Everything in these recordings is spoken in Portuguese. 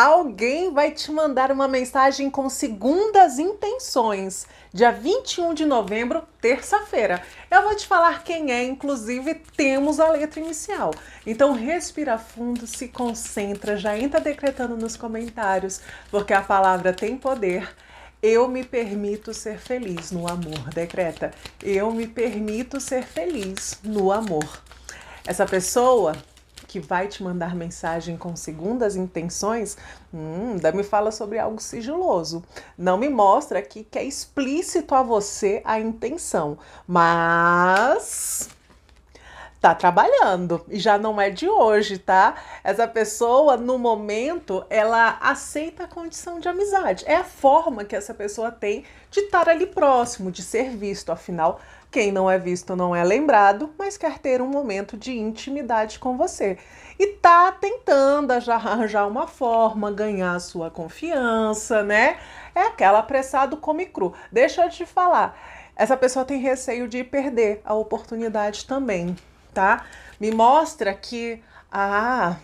Alguém vai te mandar uma mensagem com segundas intenções. Dia 21 de novembro, terça-feira. Eu vou te falar quem é, inclusive temos a letra inicial. Então respira fundo, se concentra, já entra decretando nos comentários, porque a palavra tem poder. Eu me permito ser feliz no amor. Decreta. Eu me permito ser feliz no amor. Essa pessoa que vai te mandar mensagem com segundas intenções, hum, ainda me fala sobre algo sigiloso. Não me mostra aqui que é explícito a você a intenção, mas tá trabalhando e já não é de hoje, tá? Essa pessoa no momento ela aceita a condição de amizade. É a forma que essa pessoa tem de estar ali próximo, de ser visto, afinal, quem não é visto não é lembrado, mas quer ter um momento de intimidade com você. E tá tentando arranjar uma forma, ganhar a sua confiança, né? É aquela apressado come cru. Deixa eu te falar, essa pessoa tem receio de perder a oportunidade também tá? Me mostra que ah,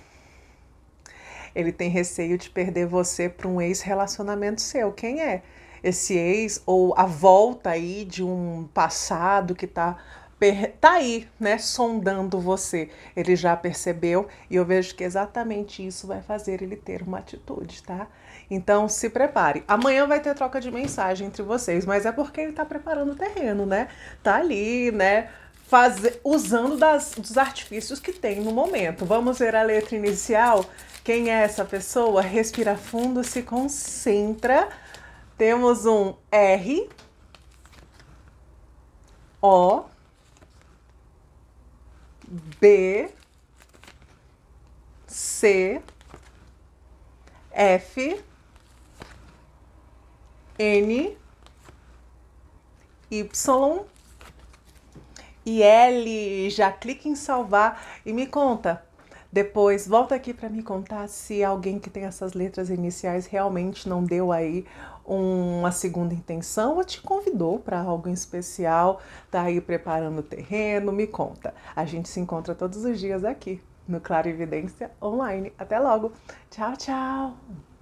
ele tem receio de perder você para um ex-relacionamento seu. Quem é? Esse ex ou a volta aí de um passado que tá tá aí, né, sondando você. Ele já percebeu e eu vejo que exatamente isso vai fazer ele ter uma atitude, tá? Então se prepare. Amanhã vai ter troca de mensagem entre vocês, mas é porque ele tá preparando o terreno, né? Tá ali, né? fazer, usando das, dos artifícios que tem no momento. Vamos ver a letra inicial? Quem é essa pessoa? Respira fundo, se concentra. Temos um R, O, B, C, F, N, Y, IL. Já clique em salvar e me conta. Depois, volta aqui para me contar se alguém que tem essas letras iniciais realmente não deu aí uma segunda intenção ou te convidou para algo especial, tá aí preparando o terreno, me conta. A gente se encontra todos os dias aqui no Claro Evidência Online. Até logo. Tchau, tchau.